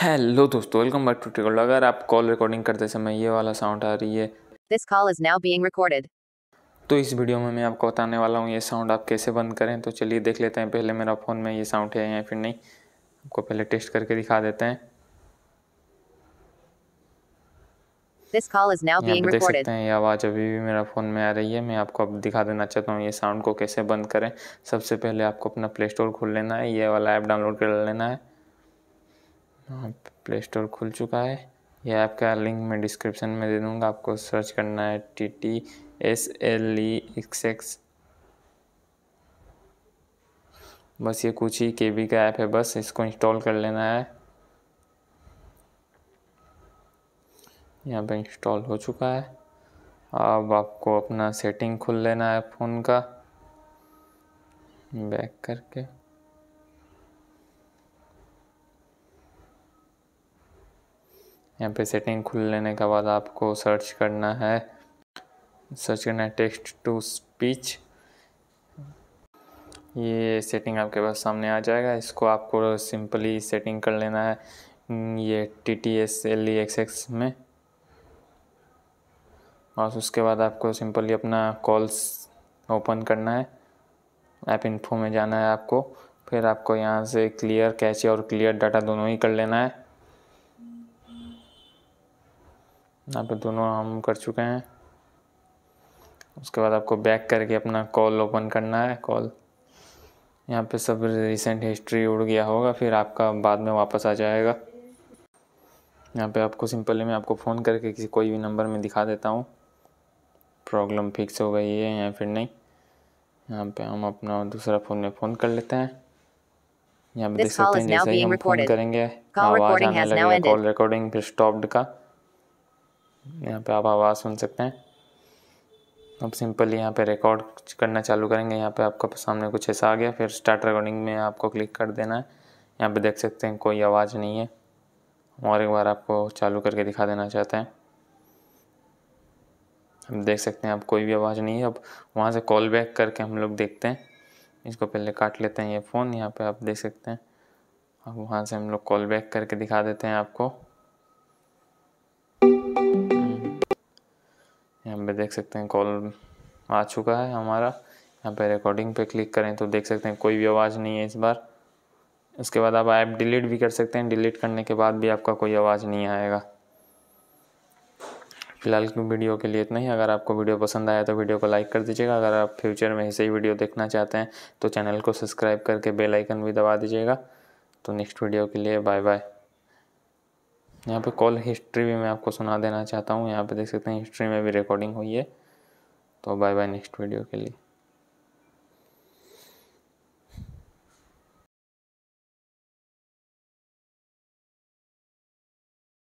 hello दोस्तों welcome back to tackle अगर आप कॉल रिकॉर्डिंग करते समय ये वाला साउंड आ रही है this call is now being recorded तो इस वीडियो में मैं आपको बताने वाला हूँ ये साउंड आप कैसे बंद करें तो चलिए देख लेते हैं पहले मेरा फ़ोन में ये साउंड है या फिर नहीं आपको पहले टेस्ट करके दिखा देते हैं this call is now being recorded देख सकते हैं ये आवाज़ अभी भी मेरा फ़ोन में आ रही है मैं आपको अब दिखा देना चाहता हूँ ये साउंड को कैसे बंद करें सबसे पहले आपको अपना प्ले स्टोर खोल लेना है ये वाला ऐप डाउनलोड कर लेना है प्ले हाँ, स्टोर खुल चुका है यह ऐप का लिंक मैं डिस्क्रिप्शन में दे दूँगा आपको सर्च करना है T T S L E X X बस ये कुछ ही के बी का ऐप है बस इसको इंस्टॉल कर लेना है यहाँ पे इंस्टॉल हो चुका है अब आपको अपना सेटिंग खुल लेना है फ़ोन का बैक करके यहाँ पे सेटिंग खुल लेने के बाद आपको सर्च करना है सर्च करना है टेक्स्ट टू स्पीच ये सेटिंग आपके पास सामने आ जाएगा इसको आपको सिंपली सेटिंग कर लेना है हम्म, ये T T S L E X X में और उसके बाद आपको सिंपली अपना कॉल्स ओपन करना है ऐप इन्फो में जाना है आपको फिर आपको यहाँ से क्लियर कैचे और क्लियर डाटा दोनों ही कर लेना है यहाँ पे दोनों हम कर चुके हैं उसके बाद आपको बैक करके अपना कॉल ओपन करना है कॉल यहाँ पे सब रिसेंट हिस्ट्री उड़ गया होगा फिर आपका बाद में वापस आ जाएगा यहाँ पे आपको सिंपली मैं आपको फ़ोन करके किसी कोई भी नंबर में दिखा देता हूँ प्रॉब्लम फिक्स हो गई है या फिर नहीं यहाँ पे हम अपना दूसरा फ़ोन में फ़ोन कर लेते हैं यहाँ पे देख सकते हैं जैसे ही हम फ़ोन करेंगे आवाज़ आने लगेगा कॉल रिकॉर्डिंग फिर स्टॉप्ड का यहाँ पे आप आवाज़ सुन सकते हैं अब सिंपल यहाँ पे रिकॉर्ड करना चालू करेंगे यहाँ पे आपका सामने कुछ ऐसा आ गया फिर स्टार्ट रिकॉर्डिंग में आपको क्लिक कर देना है यहाँ पे देख सकते हैं कोई आवाज़ नहीं है और एक बार आपको चालू करके दिखा देना चाहते हैं हम देख सकते हैं अब कोई भी आवाज़ नहीं है अब वहाँ से कॉल बैक करके हम लोग देखते हैं इसको पहले काट लेते हैं ये फ़ोन यहाँ पे आप देख सकते हैं अब वहाँ से हम लोग कॉल बैक करके दिखा देते हैं आपको यहाँ पे देख सकते हैं कॉल आ चुका है हमारा यहाँ पे रिकॉर्डिंग पे क्लिक करें तो देख सकते हैं कोई भी आवाज़ नहीं है इस बार उसके बाद आप ऐप डिलीट भी कर सकते हैं डिलीट करने के बाद भी आपका कोई आवाज़ नहीं आएगा फिलहाल की वीडियो के लिए इतना ही अगर आपको वीडियो पसंद आया तो वीडियो को लाइक कर दीजिएगा अगर आप फ्यूचर में ऐसे ही वीडियो देखना चाहते हैं तो चैनल को सब्सक्राइब करके बेल आइकन भी दबा दीजिएगा तो नेक्स्ट वीडियो के लिए बाय बाय यहाँ पे कॉल हिस्ट्री भी मैं आपको सुना देना चाहता हूँ यहाँ पे देख सकते हैं हिस्ट्री में भी रिकॉर्डिंग हुई है तो बाय बाय नेक्स्ट वीडियो के लिए